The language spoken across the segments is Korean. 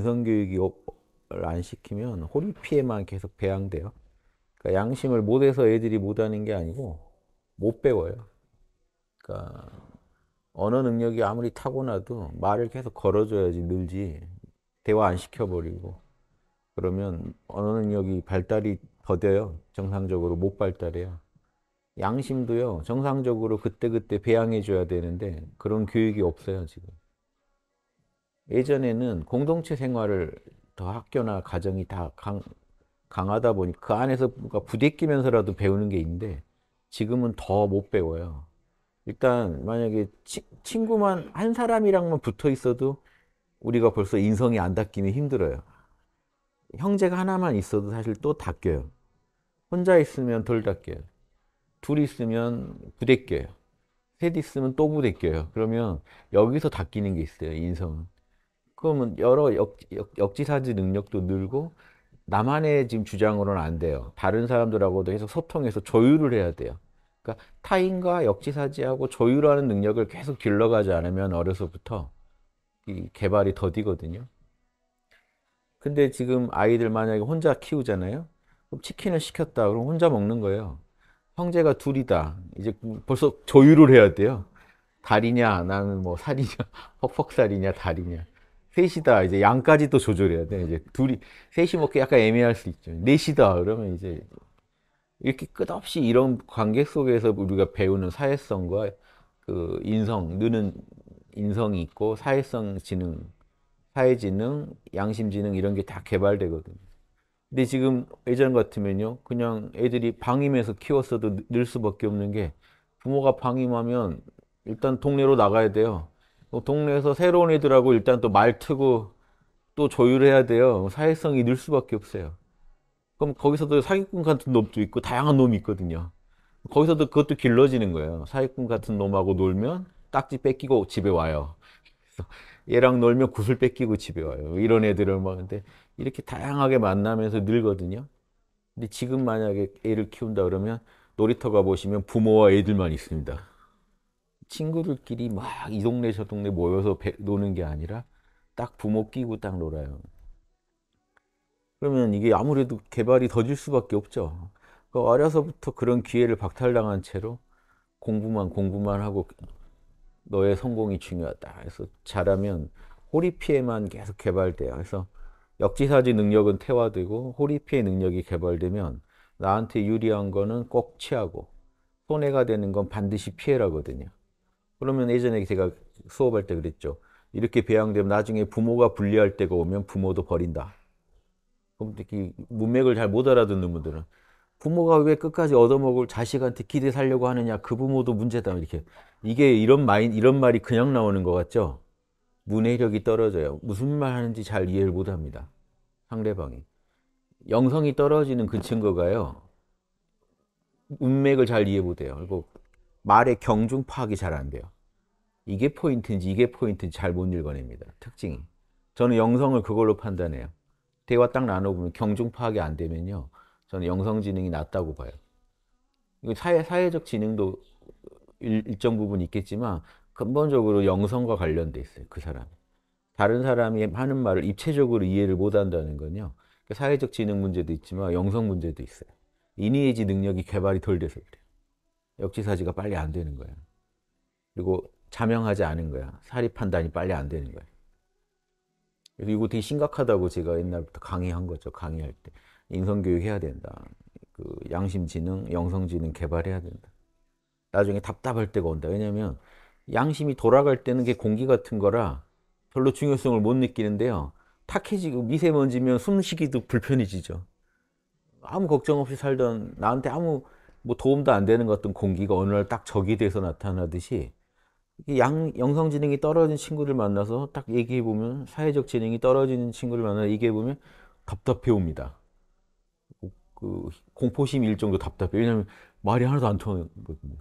인성교육이 안 시키면 호리 피해만 계속 배양돼요. 그러니까 양심을 못해서 애들이 못하는 게 아니고 못 배워요. 그러니까 언어 능력이 아무리 타고나도 말을 계속 걸어줘야지 늘지 대화 안 시켜버리고 그러면 언어 능력이 발달이 더뎌요. 정상적으로 못 발달해요. 양심도요. 정상적으로 그때그때 배양해줘야 되는데 그런 교육이 없어요 지금. 예전에는 공동체 생활을 더 학교나 가정이 다 강, 강하다 보니 그 안에서 부대끼면서라도 배우는 게 있는데 지금은 더 못 배워요. 일단 만약에 치, 친구만 한 사람이랑만 붙어 있어도 우리가 벌써 인성이 안 닦이면 힘들어요. 형제가 하나만 있어도 사실 또 닦여요. 혼자 있으면 덜 닦여요. 둘 있으면 부대껴요. 셋 있으면 또 부대껴요. 그러면 여기서 닦이는 게 있어요, 인성은. 그러면 여러 역, 역, 지사지 능력도 늘고 나만의 지금 주장으로는 안 돼요. 다른 사람들하고도 계속 소통해서 조율을 해야 돼요. 그러니까 타인과 역지사지하고 조율하는 능력을 계속 길러가지 않으면 어려서부터 이 개발이 더디거든요. 근데 지금 아이들 만약에 혼자 키우잖아요. 그럼 치킨을 시켰다. 그럼 혼자 먹는 거예요. 형제가 둘이다. 이제 벌써 조율을 해야 돼요. 다리냐, 나는 뭐 살이냐, 퍽퍽살이냐, 다리냐. 셋이다 이제 양까지 또 조절해야 돼 이제 둘이 셋이 먹기 약간 애매할 수 있죠 넷이다 그러면 이제 이렇게 끝없이 이런 관계 속에서 우리가 배우는 사회성과 그 인성 느는 인성이 있고 사회성 지능 사회 지능 양심 지능 이런 게 다 개발되거든요 근데 지금 예전 같으면요 그냥 애들이 방임해서 키웠어도 늘 수밖에 없는 게 부모가 방임하면 일단 동네로 나가야 돼요 동네에서 새로운 애들하고 일단 또 말트고 또 조율해야 돼요. 사회성이 늘 수밖에 없어요. 그럼 거기서도 사기꾼 같은 놈도 있고 다양한 놈이 있거든요. 거기서도 그것도 길러지는 거예요. 사기꾼 같은 놈하고 놀면 딱지 뺏기고 집에 와요. 얘랑 놀면 구슬 뺏기고 집에 와요. 이런 애들을 막 근데 이렇게 다양하게 만나면서 늘거든요. 근데 지금 만약에 애를 키운다 그러면 놀이터 가보시면 부모와 애들만 있습니다. 친구들끼리 막 이 동네 저 동네 모여서 노는 게 아니라 딱 부모 끼고 딱 놀아요. 그러면 이게 아무래도 개발이 더질 수밖에 없죠. 그러니까 어려서부터 그런 기회를 박탈당한 채로 공부만 공부만 하고 너의 성공이 중요하다. 그래서 잘하면 호리피에만 계속 개발돼요. 그래서 역지사지 능력은 태화되고 호리피의 능력이 개발되면 나한테 유리한 거는 꼭 취하고 손해가 되는 건 반드시 피해라거든요. 그러면 예전에 제가 수업할 때 그랬죠. 이렇게 배양되면 나중에 부모가 불리할 때가 오면 부모도 버린다. 그럼 특히 문맥을 잘 못 알아듣는 분들은 부모가 왜 끝까지 얻어먹을 자식한테 기대 살려고 하느냐 그 부모도 문제다 이렇게 이게 이런 말 이런 말이 그냥 나오는 것 같죠 문해력이 떨어져요 무슨 말 하는지 잘 이해를 못합니다 상대방이 영성이 떨어지는 그 증거가요 문맥을 잘 이해 못해요 그리고 말의 경중 파악이 잘 안 돼요. 이게 포인트인지 이게 포인트인지 잘 못 읽어냅니다. 특징이. 저는 영성을 그걸로 판단해요. 대화 딱 나눠보면 경중 파악이 안 되면요. 저는 영성 지능이 낮다고 봐요. 사회, 사회적 지능도 일, 정 부분 있겠지만 근본적으로 영성과 관련돼 있어요. 그 사람. 다른 사람이 하는 말을 입체적으로 이해를 못 한다는 건요. 사회적 지능 문제도 있지만 영성 문제도 있어요. 이니에지 능력이 개발이 덜 돼서 그래요. 역지사지가 빨리 안 되는 거야. 그리고 자명하지 않은 거야. 사리 판단이 빨리 안 되는 거야. 그래서 이거 되게 심각하다고 제가 옛날부터 강의한 거죠. 강의할 때. 인성교육 해야 된다. 그 양심지능, 영성지능 개발해야 된다. 나중에 답답할 때가 온다. 왜냐면 양심이 돌아갈 때는 게 공기 같은 거라 별로 중요성을 못 느끼는데요. 탁해지고 미세먼지면 숨쉬기도 불편해지죠. 아무 걱정 없이 살던 나한테 아무 뭐 도움도 안 되는 어떤 공기가 어느 날 딱 적이 돼서 나타나듯이 양, 영성 지능이 떨어진 친구를 만나서 딱 얘기해 보면 사회적 지능이 떨어지는 친구를 만나 얘기해 보면 답답해 옵니다. 그 공포심 일정도 답답해. 왜냐하면 말이 하나도 안 통하는 거거든요.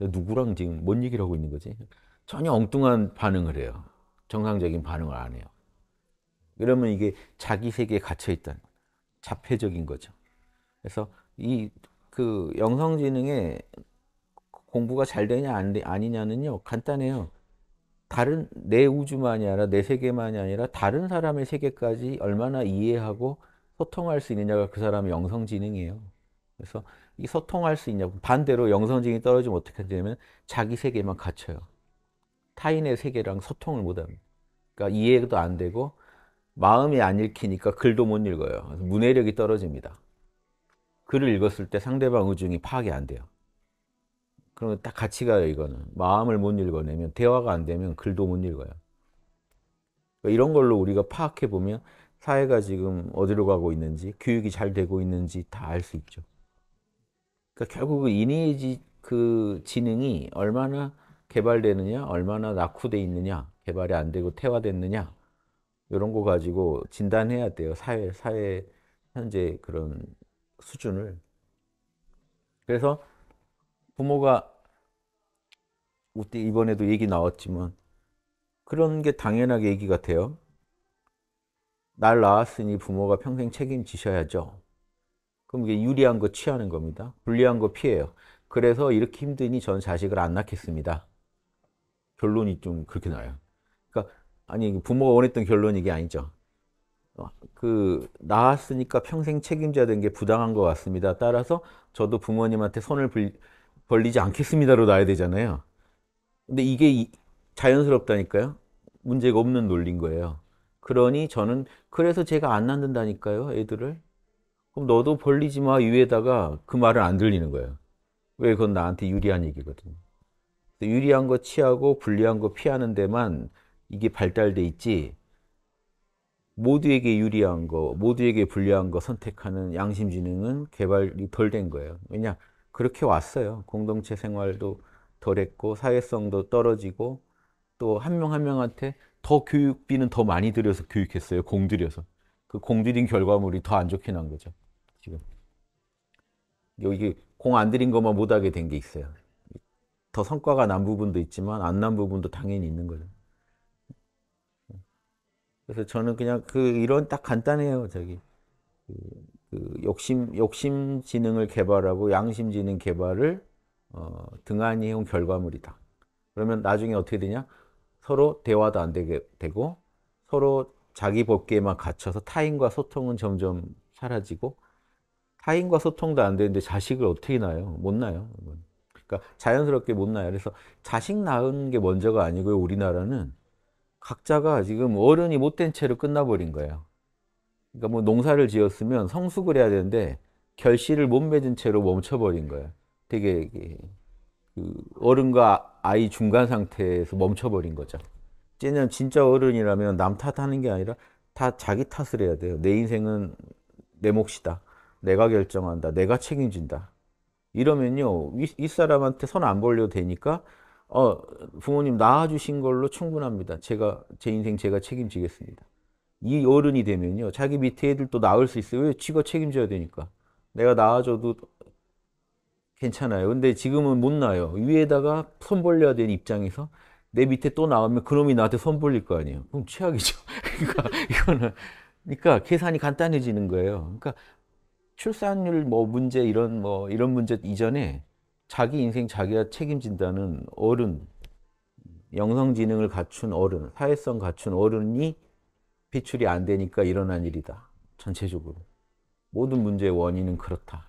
누구랑 지금 뭔 얘기를 하고 있는 거지? 전혀 엉뚱한 반응을 해요. 정상적인 반응을 안 해요. 그러면 이게 자기 세계에 갇혀 있다는 자폐적인 거죠. 그래서 이 그영성지능의 공부가 잘 되냐 안 되, 아니냐는요 간단해요. 다른 내 우주만이 아니라 내 세계만이 아니라 다른 사람의 세계까지 얼마나 이해하고 소통할 수 있느냐가 그 사람의 영성지능이에요. 그래서 이 소통할 수 있냐 고 반대로 영성지능이 떨어지면 어떻게 되냐면 자기 세계만 갇혀요. 타인의 세계랑 소통을 못합니다. 그러니까 이해도 안 되고 마음이 안 읽히니까 글도 못 읽어요. 그래서 문해력이 떨어집니다. 글을 읽었을 때 상대방 의중이 파악이 안 돼요. 그러면 딱 같이 가요, 이거는. 마음을 못 읽어내면, 대화가 안 되면 글도 못 읽어요. 그러니까 이런 걸로 우리가 파악해보면 사회가 지금 어디로 가고 있는지, 교육이 잘 되고 있는지 다 알 수 있죠. 그러니까 결국 인위의 그, 그 지능이 얼마나 개발되느냐, 얼마나 낙후돼 있느냐, 개발이 안 되고 퇴화됐느냐, 이런 거 가지고 진단해야 돼요. 사회, 사회, 현재 그런 수준을. 그래서 부모가 이번에도 얘기 나왔지만 그런 게 당연하게 얘기 같아요. 날 낳았으니 부모가 평생 책임지셔야죠. 그럼 이게 유리한 거 취하는 겁니다. 불리한 거 피해요. 그래서 이렇게 힘드니 전 자식을 안 낳겠습니다. 결론이 좀 그렇게 나요. 그러니까 아니 부모가 원했던 결론이 이게 아니죠. 그 나왔으니까 평생 책임져야 되는 게 부당한 것 같습니다. 따라서 저도 부모님한테 손을 벌리지 않겠습니다로 놔야 되잖아요. 근데 이게 자연스럽다니까요. 문제가 없는 논리인 거예요. 그러니 저는 그래서 제가 안 낳는다니까요, 애들을. 그럼 너도 벌리지 마위에다가그 말을 안 들리는 거예요. 왜 그건 나한테 유리한 얘기거든요. 유리한 거 취하고 불리한 거 피하는 데만 이게 발달돼 있지 모두에게 유리한 거, 모두에게 불리한 거 선택하는 양심지능은 개발이 덜 된 거예요. 왜냐? 그렇게 왔어요. 공동체 생활도 덜 했고, 사회성도 떨어지고, 또 한 명 한 명한테 더 교육비는 더 많이 들여서 교육했어요. 공들여서. 그 공들인 결과물이 더 안 좋게 난 거죠. 지금. 여기 공 안 들인 것만 못하게 된 게 있어요. 더 성과가 난 부분도 있지만, 안 난 부분도 당연히 있는 거죠. 그래서 저는 그냥 그 이런 딱 간단해요. 저기 그, 그 욕심 욕심 지능을 개발하고 양심 지능 개발을 어, 등한히 해온 결과물이다. 그러면 나중에 어떻게 되냐? 서로 대화도 안 되게 되고 서로 자기 법계에만 갇혀서 타인과 소통은 점점 사라지고 타인과 소통도 안 되는데 자식을 어떻게 낳아요? 못 낳아요. 그러니까 자연스럽게 못 낳아요. 그래서 자식 낳은 게 먼저가 아니고요. 우리나라는 각자가 지금 어른이 못된 채로 끝나버린 거예요. 그러니까 뭐 농사를 지었으면 성숙을 해야 되는데 결실을 못 맺은 채로 멈춰버린 거예요. 되게 그 어른과 아이 중간 상태에서 멈춰버린 거죠. 쟤는 진짜 어른이라면 남 탓하는 게 아니라 다 자기 탓을 해야 돼요. 내 인생은 내 몫이다. 내가 결정한다. 내가 책임진다. 이러면요. 이, 이 사람한테 손안 벌려도 되니까 어, 부모님 낳아주신 걸로 충분합니다. 제가, 제 인생 제가 책임지겠습니다. 이 어른이 되면요. 자기 밑에 애들도 낳을 수 있어요. 왜? 지가 책임져야 되니까. 내가 낳아줘도 괜찮아요. 근데 지금은 못 낳아요. 위에다가 손 벌려야 되는 입장에서 내 밑에 또 나오면 그놈이 나한테 손 벌릴 거 아니에요. 그럼 최악이죠. 그러니까 이거는 그러니까 계산이 간단해지는 거예요. 그러니까 출산율 뭐 문제 이런 뭐 이런 문제 이전에 자기 인생 자기가 책임진다는 어른, 영성지능을 갖춘 어른, 사회성 갖춘 어른이 비출이 안 되니까 일어난 일이다. 전체적으로. 모든 문제의 원인은 그렇다.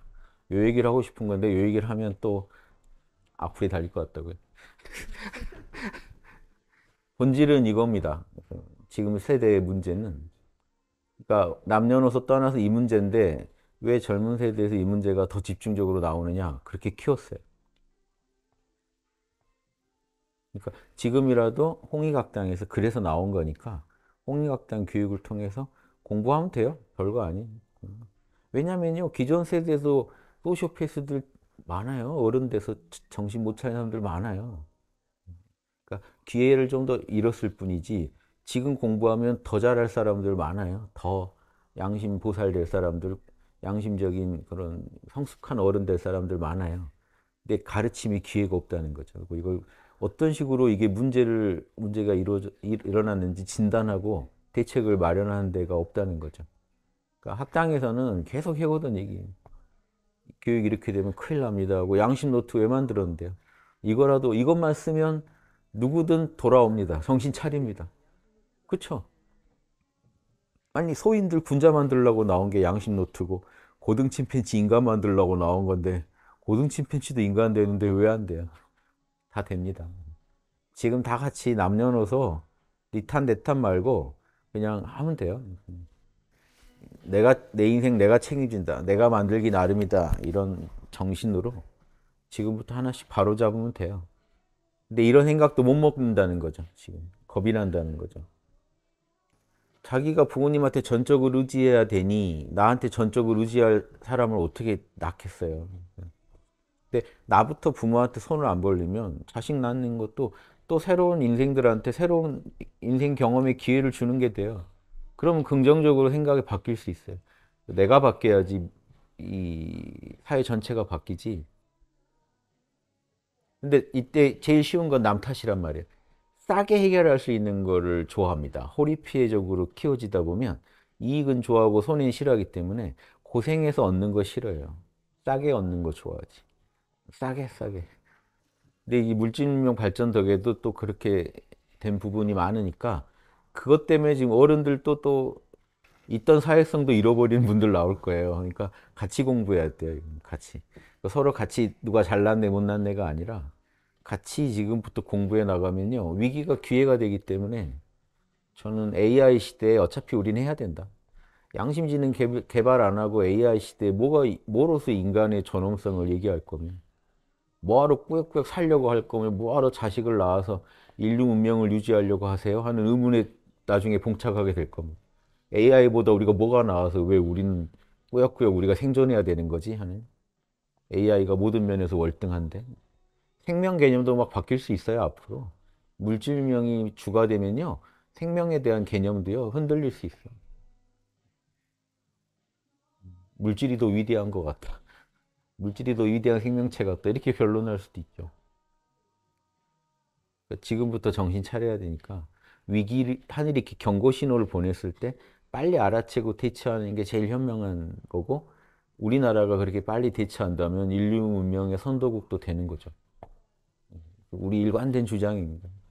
요 얘기를 하고 싶은 건데 요 얘기를 하면 또 악플이 달릴 것 같다고요. 본질은 이겁니다. 지금 세대의 문제는 그러니까 남녀노소 떠나서 이 문제인데 왜 젊은 세대에서 이 문제가 더 집중적으로 나오느냐 그렇게 키웠어요. 그러니까 지금이라도 홍익학당에서 그래서 나온 거니까 홍익학당 교육을 통해서 공부하면 돼요. 별거 아니. 왜냐면요. 기존 세대도 소시오패스들 많아요. 어른 돼서 정신 못 차린 사람들 많아요. 그러니까 기회를 좀 더 잃었을 뿐이지 지금 공부하면 더 잘할 사람들 많아요. 더 양심 보살될 사람들, 양심적인 그런 성숙한 어른 될 사람들 많아요. 근데 가르침이 기회가 없다는 거죠. 그리고 이걸 어떤 식으로 이게 문제를 문제가 이루 일어났는지 진단하고 대책을 마련하는 데가 없다는 거죠. 그러니까 학당에서는 계속 해오던 얘기. 교육 이렇게 되면 큰일 납니다 하고 양심 노트 왜 만들었는데요? 이거라도 이것만 쓰면 누구든 돌아옵니다. 정신 차립니다. 그렇죠? 아니 소인들 군자 만들려고 나온 게 양심 노트고 고등 침팬지 인간 만들려고 나온 건데 고등 침팬지도 인간 되는데 왜 안 돼요? 다 됩니다. 지금 다 같이 남녀노소 니탄 내탄 말고 그냥 하면 돼요. 내가 내 인생 내가 책임진다. 내가 만들기 나름이다. 이런 정신으로 지금부터 하나씩 바로 잡으면 돼요. 근데 이런 생각도 못 먹는다는 거죠. 지금 겁이 난다는 거죠. 자기가 부모님한테 전적을 의지해야 되니 나한테 전적을 의지할 사람을 어떻게 낳겠어요. 근데 나부터 부모한테 손을 안 벌리면 자식 낳는 것도 또 새로운 인생들한테 새로운 인생 경험의 기회를 주는 게 돼요. 그러면 긍정적으로 생각이 바뀔 수 있어요. 내가 바뀌어야지 이 사회 전체가 바뀌지. 근데 이때 제일 쉬운 건 남 탓이란 말이에요. 싸게 해결할 수 있는 거를 좋아합니다. 호리피해적으로 키워지다 보면 이익은 좋아하고 손해는 싫어하기 때문에 고생해서 얻는 거 싫어요. 싸게 얻는 거 좋아하지. 싸게 싸게. 근데 이 물질문명 발전 덕에도 또 그렇게 된 부분이 많으니까 그것 때문에 지금 어른들도 또 있던 사회성도 잃어버린 분들 나올 거예요. 그러니까 같이 공부해야 돼요. 같이. 그러니까 서로 같이 누가 잘났네 못났네가 아니라 같이 지금부터 공부해 나가면요. 위기가 기회가 되기 때문에 저는 AI 시대에 어차피 우리는 해야 된다. 양심지능 개발 안 하고 AI 시대에 뭐가, 뭐로서 인간의 존엄성을 얘기할 거면 뭐하러 꾸역꾸역 살려고 할 거면 뭐하러 자식을 낳아서 인류 문명을 유지하려고 하세요? 하는 의문에 나중에 봉착하게 될 겁니다. AI보다 우리가 뭐가 나와서 왜 우리는 꾸역꾸역 우리가 생존해야 되는 거지? 하는 AI가 모든 면에서 월등한데 생명 개념도 막 바뀔 수 있어요 앞으로 물질명이 주가 되면요 생명에 대한 개념도요 흔들릴 수 있어 요 물질이 더 위대한 것 같다 물질이 더 위대한 생명체 같다. 이렇게 결론할 수도 있죠. 그러니까 지금부터 정신 차려야 되니까 위기, 하늘이 이렇게 경고 신호를 보냈을 때 빨리 알아채고 대처하는 게 제일 현명한 거고 우리나라가 그렇게 빨리 대처한다면 인류 문명의 선도국도 되는 거죠. 우리 일관된 주장입니다.